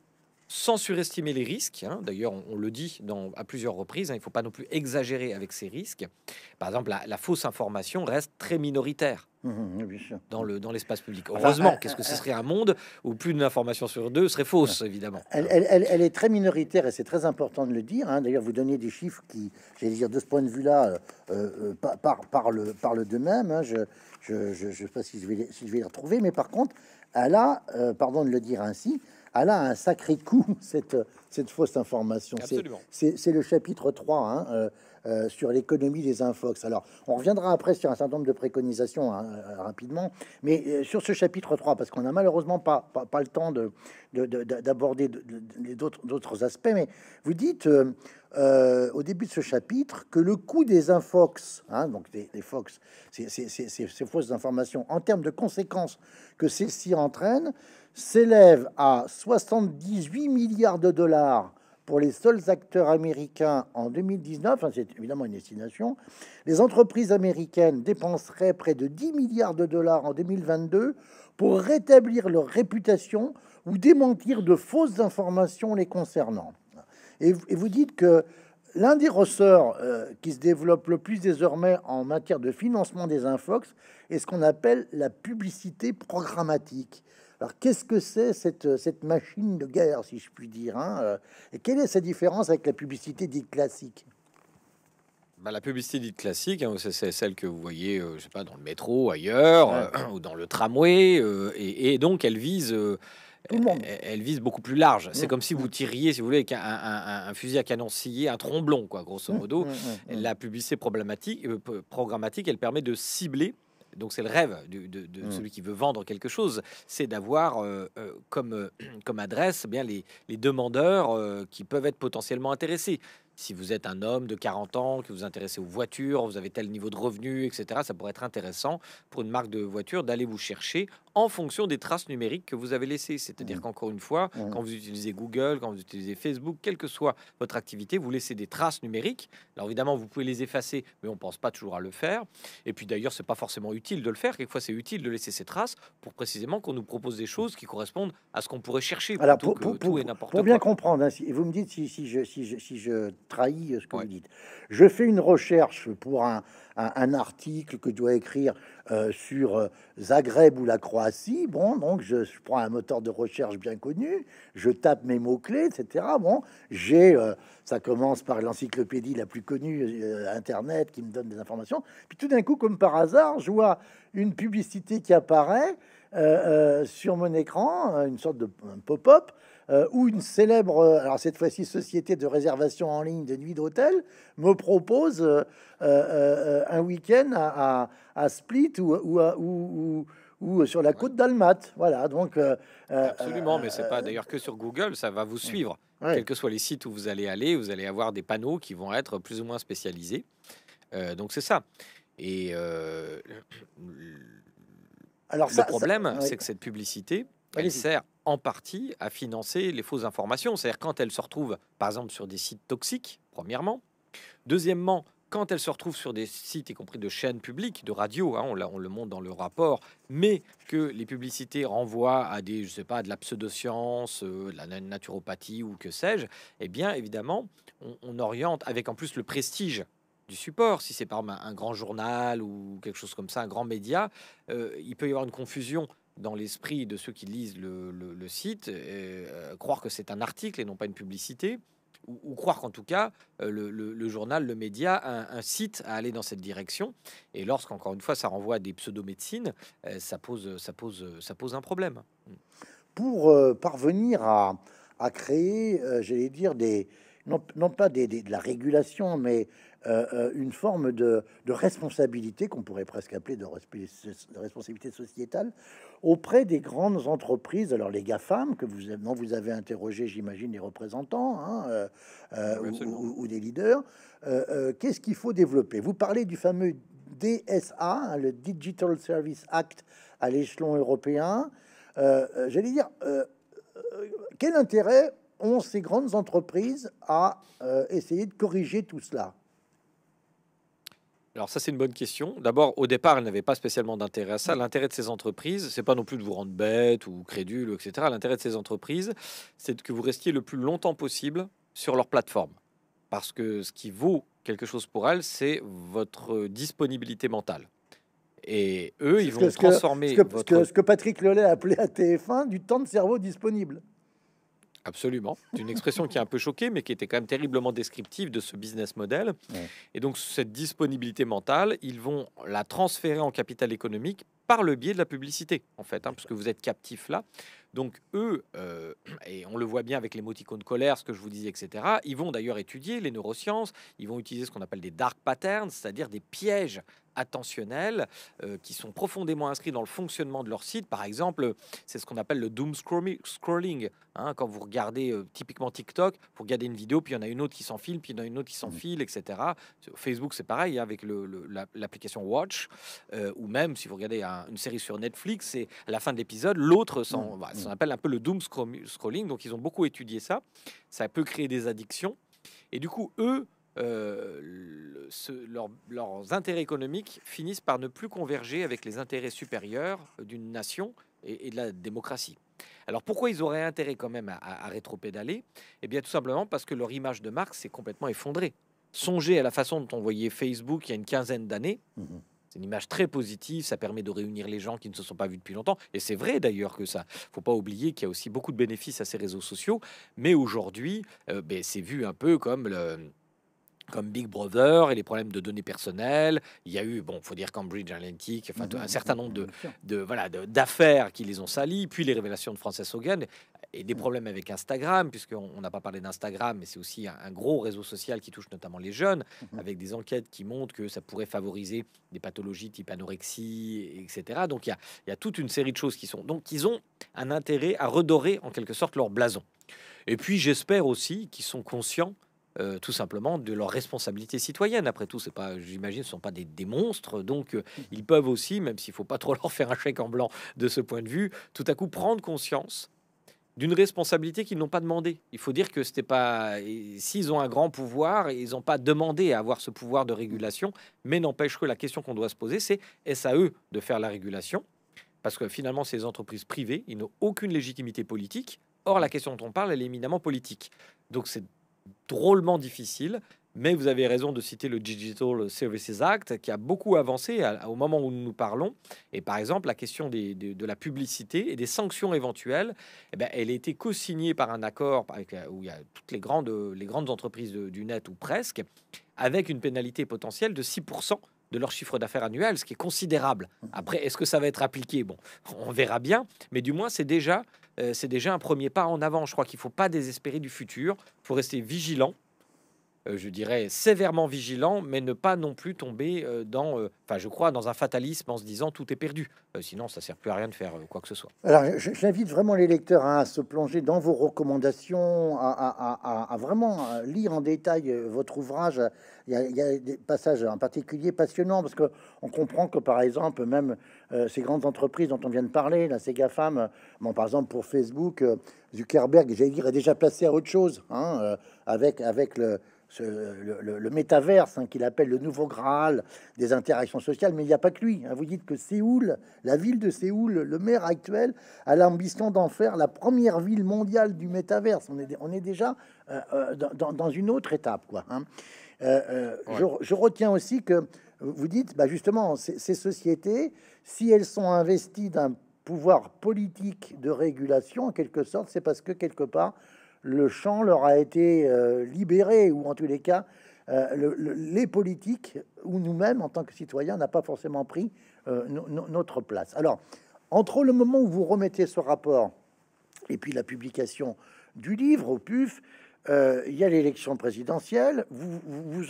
sans surestimer les risques. Hein. D'ailleurs, on, le dit dans, à plusieurs reprises, hein, il ne faut pas non plus exagérer avec ces risques. Par exemple, la, fausse information reste très minoritaire mmh, mmh, dans, le, dans l'espace public. Heureusement, euh, qu'est-ce que ce euh, serait un monde où plus d'une information sur deux serait fausse, évidemment. Elle, est très minoritaire et c'est très important de le dire. Hein. D'ailleurs, vous donnez des chiffres qui, j'allais dire, de ce point de vue-là, euh, par par, parlent par d'eux-mêmes. Je ne sais pas si je, vais, si je vais les retrouver, mais par contre, elle a, pardon de le dire ainsi, elle a un sacré coup, cette, cette fausse information. C'est le chapitre 3 hein, euh, euh, sur l'économie des infox. Alors, on reviendra après sur un certain nombre de préconisations hein, euh, rapidement, mais sur ce chapitre 3, parce qu'on n'a malheureusement pas, pas, le temps d'aborder d'autres aspects, mais vous dites au début de ce chapitre que le coût des infox, hein, donc des, fox, ces fausses informations, en termes de conséquences que celles-ci entraînent, s'élève à 78 milliards de dollars pour les seuls acteurs américains en 2019, c'est évidemment une destination, les entreprises américaines dépenseraient près de 10 milliards de dollars en 2022 pour rétablir leur réputation ou démentir de fausses informations les concernant. Et, vous dites que l'un des ressorts euh, qui se développe le plus désormais en matière de financement des infox est ce qu'on appelle la publicité programmatique. Alors, qu'est-ce que c'est cette, euh, cette, machine de guerre, si je puis dire hein, euh, Et quelle est sa différence avec la publicité dite classique bah, la publicité dite classique, hein, c'est celle que vous voyez, euh, je sais pas, dans le métro, ailleurs, ou dans le tramway, et, donc elle vise. Elle, vise beaucoup plus large. C'est mm. comme si vous mm. tiriez, si vous voulez, avec un, fusil à canon scié, un tromblon, quoi, grosso mm. modo. La publicité problématique, programmatique, elle permet de cibler donc c'est le rêve de, mm. celui qui veut vendre quelque chose, c'est d'avoir euh, euh, comme, euh, comme adresse eh bien les, demandeurs qui peuvent être potentiellement intéressés. Si vous êtes un homme de 40 ans, que vous intéressez aux voitures, vous avez tel niveau de revenus, etc., ça pourrait être intéressant pour une marque de voiture d'aller vous chercher en fonction des traces numériques que vous avez laissées. C'est-à-dire mmh. qu'encore une fois, mmh. quand vous utilisez Google, quand vous utilisez Facebook, quelle que soit votre activité, vous laissez des traces numériques. Alors évidemment, vous pouvez les effacer, mais on ne pense pas toujours à le faire. Et puis d'ailleurs, c'est pas forcément utile de le faire. Quelquefois, c'est utile de laisser ces traces pour précisément qu'on nous propose des choses qui correspondent à ce qu'on pourrait chercher. Alors pour, bien comprendre, et hein, vous me dites si, je, trahis ce que vous dites. Je fais une recherche pour un, un article que doit écrire euh, sur euh, Zagreb ou la Croatie, bon, donc je, prends un moteur de recherche bien connu, je tape mes mots-clés, etc. Bon, j'ai, euh, ça commence par l'encyclopédie la plus connue, Internet, qui me donne des informations. Puis tout d'un coup, comme par hasard, je vois une publicité qui apparaît sur mon écran, une sorte de pop-up euh, ou une célèbre, euh, alors cette fois-ci société de réservation en ligne de nuit d'hôtel, me propose euh, un week-end à, Split ou, ou, ou sur la côte d'Almat. Voilà, donc. Absolument, mais c'est pas d'ailleurs que sur Google, ça va vous suivre. Quels que soient les sites où vous allez aller, vous allez avoir des panneaux qui vont être plus ou moins spécialisés. donc c'est ça. Et alors le problème, c'est que cette publicité, elle sert en partie à financer les fausses informations. C'est-à-dire quand elles se retrouvent, par exemple, sur des sites toxiques, premièrement. Deuxièmement, quand elles se retrouvent sur des sites, y compris de chaînes publiques, de radio, hein, on, le montre dans le rapport, mais que les publicités renvoient à des, je sais pas, de la pseudoscience, euh, de la naturopathie ou que sais-je, eh bien évidemment, on, oriente avec en plus le prestige du support. Si c'est par un, grand journal ou quelque chose comme ça, un grand média, euh, il peut y avoir une confusion dans l'esprit de ceux qui lisent le, le, site, euh, euh, croire que c'est un article et non pas une publicité, ou, croire qu'en tout cas euh, le, le, journal, le média incite à aller dans cette direction. Et lorsqu'encore une fois ça renvoie à des pseudo-médecines, ça, pose, ça, pose, ça pose un problème. Mm. Pour parvenir à, à créer, j'allais dire, des, non, pas des, de la régulation, mais euh, euh, une forme de, responsabilité qu'on pourrait presque appeler de, responsabilité sociétale auprès des grandes entreprises, alors les GAFAM, que vous, vous avez interrogé, j'imagine, les représentants hein, euh, ou, des leaders. Qu'est-ce qu'il faut développer Vous parlez du fameux DSA, hein, le Digital Service Act à l'échelon européen. J'allais dire, quel intérêt ont ces grandes entreprises à essayer de corriger tout cela alors ça c'est une bonne question. D'abord, au départ, elle n'avait pas spécialement d'intérêt à ça. L'intérêt de ces entreprises, c'est pas non plus de vous rendre bête ou crédule, etc. L'intérêt de ces entreprises, c'est que vous restiez le plus longtemps possible sur leur plateforme. Parce que ce qui vaut quelque chose pour elles, c'est votre disponibilité mentale. Et eux, ils vont transformer. ce, que, ce, que, Patrick Lelay a appelé à TF1 du temps de cerveau disponible. Absolument. C'est une expression qui est un peu choquée, mais qui était quand même terriblement descriptive de ce business model. Et donc, cette disponibilité mentale, ils vont la transférer en capital économique par le biais de la publicité, en fait, hein, parce que vous êtes captif là. Donc, eux, euh, et on le voit bien avec les de colère, ce que je vous disais, etc., ils vont d'ailleurs étudier les neurosciences, ils vont utiliser ce qu'on appelle des dark patterns, c'est-à-dire des pièges attentionnels euh, qui sont profondément inscrits dans le fonctionnement de leur site. Par exemple, c'est ce qu'on appelle le doom scrolling. Hein. quand vous regardez euh, typiquement TikTok, pour regardez une vidéo, puis il y en a une autre qui s'enfile, puis il y en a une autre qui mmh. s'enfile, etc. Facebook, c'est pareil hein, avec l'application Watch, euh, ou même si vous regardez une série sur Netflix, c'est à la fin de l'épisode, l'autre mmh. bah, mmh. s'en appelle un peu le doom scrolling. Donc ils ont beaucoup étudié ça. Ça peut créer des addictions. Et du coup, eux, euh, leurs intérêts économiques finissent par ne plus converger avec les intérêts supérieurs d'une nation et, de la démocratie. Alors pourquoi ils auraient intérêt quand même à, à rétro-pédaler Eh bien tout simplement parce que leur image de marque s'est complètement effondrée. Songez à la façon dont on voyait Facebook il y a une quinzaine d'années. Mhm. C'est une image très positive, ça permet de réunir les gens qui ne se sont pas vus depuis longtemps. Et c'est vrai d'ailleurs que ça. faut pas oublier qu'il y a aussi beaucoup de bénéfices à ces réseaux sociaux. Mais aujourd'hui, euh, ben, c'est vu un peu comme le, comme Big Brother et les problèmes de données personnelles. Il y a eu, bon, faut dire Cambridge Analytica, enfin, mhm, un certain nombre de, voilà d'affaires qui les ont salis, puis les révélations de Frances Hogan et des mm. problèmes avec Instagram, puisqu'on n'a pas parlé d'Instagram, mais c'est aussi un, gros réseau social qui touche notamment les jeunes, mm-hmm. avec des enquêtes qui montrent que ça pourrait favoriser des pathologies type anorexie, etc. Donc il y y a toute une série de choses qui sont. Donc ils ont un intérêt à redorer en quelque sorte leur blason. Et puis j'espère aussi qu'ils sont conscients euh, tout simplement de leur responsabilité citoyenne. Après tout, c'est pas, j'imagine, ce sont pas des, monstres, donc euh, mmh. ils peuvent aussi, même s'il faut pas trop leur faire un chèque en blanc de ce point de vue, tout à coup prendre conscience d'une responsabilité qu'ils n'ont pas demandé. Il faut dire que c'était pas, s'ils ont un grand pouvoir, ils n'ont pas demandé à avoir ce pouvoir de régulation, mais n'empêche que la question qu'on doit se poser, c'est est-ce à eux de faire la régulation Parce que finalement, ces entreprises privées, ils n'ont aucune légitimité politique. Or, la mmh. question dont on parle, elle est éminemment politique. Donc, c'est drôlement difficile. Mais vous avez raison de citer le Digital Services Act qui a beaucoup avancé au moment où nous parlons. Et par exemple, la question de, la publicité et des sanctions éventuelles, eh ben, elle a été co-signée par un accord euh, où il y a toutes les grandes, entreprises du net ou presque, avec une pénalité potentielle de 6% de leur chiffre d'affaires annuel, ce qui est considérable. Après, est-ce que ça va être appliqué Bon, on verra bien, mais du moins, c'est déjà, euh, c'est déjà un premier pas en avant. Je crois qu'il ne faut pas désespérer du futur, il faut rester vigilant. Euh, je dirais, sévèrement vigilant, mais ne pas non plus tomber euh, dans, euh, enfin, je crois, dans un fatalisme en se disant tout est perdu. sinon, ça sert plus à rien de faire quoi que ce soit. Alors, j'invite vraiment les lecteurs hein, à se plonger dans vos recommandations, à, vraiment lire en détail votre ouvrage. Il y, a, des passages en particulier passionnants parce que on comprend que, par exemple, même ces grandes entreprises dont on vient de parler, la Sega femme, bon, par exemple, pour Facebook, Zuckerberg, j'allais dire, est déjà placé à autre chose hein, avec, avec le le, métaverse hein, qu'il appelle le nouveau Graal des interactions sociales, mais il n'y a pas que lui. Hein. Vous dites que Séoul, la ville de Séoul, le maire actuel, a l'ambition d'en faire la première ville mondiale du métaverse. On est, on est déjà euh, euh, dans, une autre étape. Quoi, hein. euh, je, retiens aussi que vous dites, bah, justement, ces sociétés, si elles sont investies d'un pouvoir politique de régulation, en quelque sorte, c'est parce que quelque part, le champ leur a été euh, libéré, ou en tous les cas, euh, les politiques, ou nous-mêmes en tant que citoyens, n'a pas forcément pris euh, notre place. Alors, entre le moment où vous remettez ce rapport et puis la publication du livre au PUF, il y a l'élection présidentielle, vous, vous,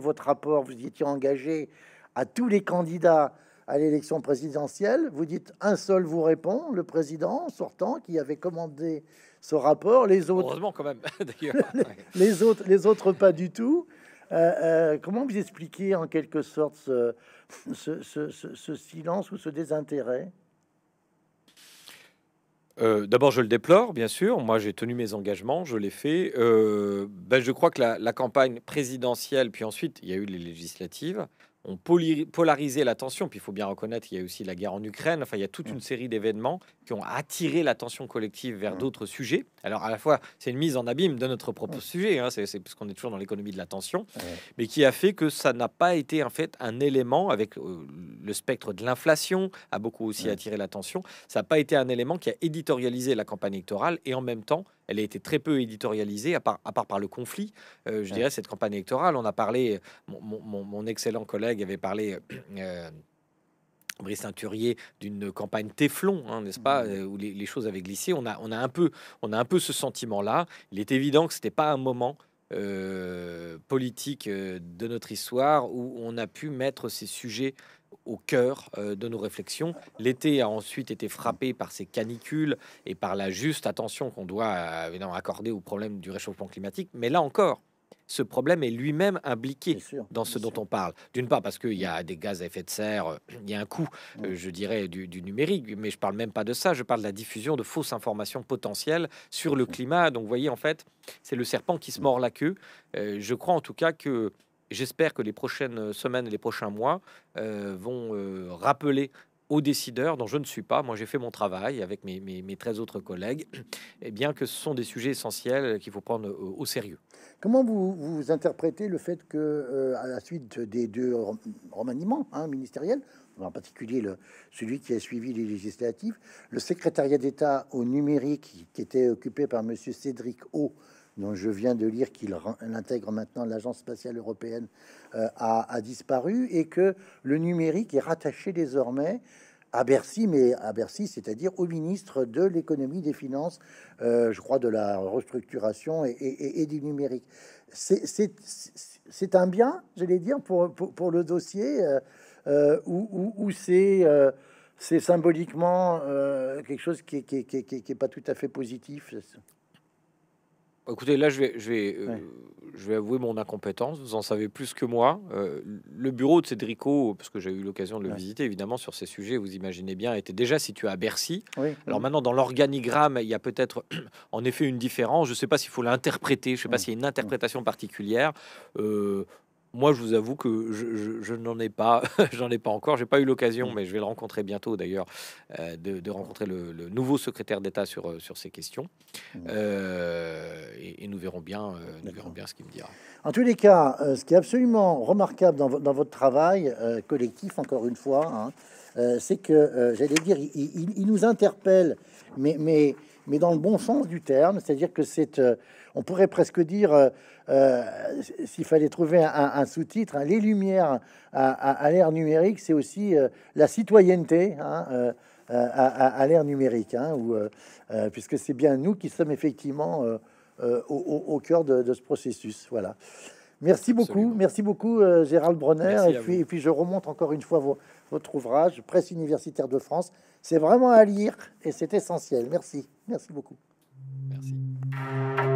votre rapport, vous y étiez engagé à tous les candidats à l'élection présidentielle. Vous dites un seul vous répond, le président sortant qui avait commandé ce rapport. Les autres, quand même. les, autres, les autres pas du tout. Euh, euh, comment vous expliquez en quelque sorte ce, silence ou ce désintérêt euh, D'abord, je le déplore, bien sûr. Moi, j'ai tenu mes engagements, je l'ai fait. ben, je crois que la, la, campagne présidentielle, puis ensuite, il y a eu les législatives, ont polarisé l'attention. Puis il faut bien reconnaître qu'il y a aussi la guerre en Ukraine. Enfin, il y a toute mm. une série d'événements qui ont attiré l'attention collective vers mm. d'autres sujets. Alors à la fois, c'est une mise en abîme de notre propre mm. sujet, hein. c'est parce qu'on est toujours dans l'économie de l'attention, mais qui a fait que ça n'a pas été en fait un élément avec euh, le spectre de l'inflation a beaucoup aussi attiré l'attention. Ça n'a pas été un élément qui a éditorialisé la campagne électorale et en même temps elle a été très peu éditorialisée, à part, à part par le conflit, euh, je dirais, cette campagne électorale. On a parlé, mon, excellent collègue avait parlé... Euh, euh, Brice d'une campagne Teflon, hein, n'est-ce pas, mmh. où les, choses avaient glissé. On a, on a un peu, on a un peu ce sentiment-là. Il est évident que ce c'était pas un moment politique de notre histoire où on a pu mettre ces sujets au cœur euh, de nos réflexions. L'été a ensuite été frappé par ces canicules et par la juste attention qu'on doit euh, accorder au problème du réchauffement climatique. Mais là encore, ce problème est lui-même impliqué dans ce dont on parle. D'une part parce qu'il y a des gaz à effet de serre, euh, il y a un coût, mm. je dirais, du, numérique, mais je parle même pas de ça, je parle de la diffusion de fausses informations potentielles sur le mm. climat. Donc vous voyez, en fait, c'est le serpent qui se mord la queue. je crois en tout cas que J'espère que les prochaines euh, semaines et les prochains mois euh, vont euh, rappeler aux décideurs dont je ne suis pas, moi j'ai fait mon travail avec mes, mes, 13 autres collègues, et eh bien que ce sont des sujets essentiels qu'il faut prendre au, sérieux. Comment vous, vous, interprétez le fait que, à la suite des deux remaniements hein, ministériels, en particulier celui qui a suivi les législatives, le secrétariat d'État au numérique qui était occupé par M. Cédric O, dont je viens de lire qu'il intègre maintenant l'Agence spatiale européenne, euh, a, disparu et que le numérique est rattaché désormais à Bercy, mais à Bercy, c'est-à-dire au ministre de l'économie, des finances, euh, je crois, de la restructuration et, du numérique. C'est un bien, j'allais dire, pour, pour, le dossier, euh, euh ou c'est c'est symboliquement quelque chose qui n'est qui, qui, pas tout à fait positif. Bah, écoutez, là, je vais, je vais, euh, je vais avouer mon incompétence. Vous en savez plus que moi. Euh, le bureau de Cédrico, parce que j'ai eu l'occasion de le visiter, évidemment, sur ces sujets, vous imaginez bien, était déjà situé à Bercy. Alors mm. maintenant, dans l'organigramme, il y a peut-être en effet une différence. Je ne sais pas s'il faut l'interpréter. Je ne sais pas mm. s'il y a une interprétation particulière. Euh, moi, je vous avoue que je, n'en ai pas, j'en ai pas encore, j'ai pas eu l'occasion, mm. mais je vais le rencontrer bientôt d'ailleurs, euh, de, rencontrer le, nouveau secrétaire d'État sur, euh, sur ces questions, mm. euh, et, nous verrons bien, nous verrons bien ce qu'il me dira. En tous les cas, ce qui est absolument remarquable dans, dans votre travail collectif, encore une fois, hein, c'est que j'allais dire, il, il, nous interpelle, mais, mais, mais dans le bon sens du terme, c'est-à-dire que c'est on pourrait presque dire, euh, euh, s'il fallait trouver un, sous-titre, hein, les lumières à, l'ère numérique, c'est aussi euh, la citoyenneté. Hein, à, l'ère numérique, hein, puisque c'est bien nous qui sommes effectivement au, cœur de, ce processus. Voilà. Merci beaucoup, merci beaucoup Gérald Bronner. Et puis, et puis, je remonte encore une fois votre ouvrage, Presse universitaire de France. C'est vraiment à lire et c'est essentiel. Merci, merci beaucoup. Merci.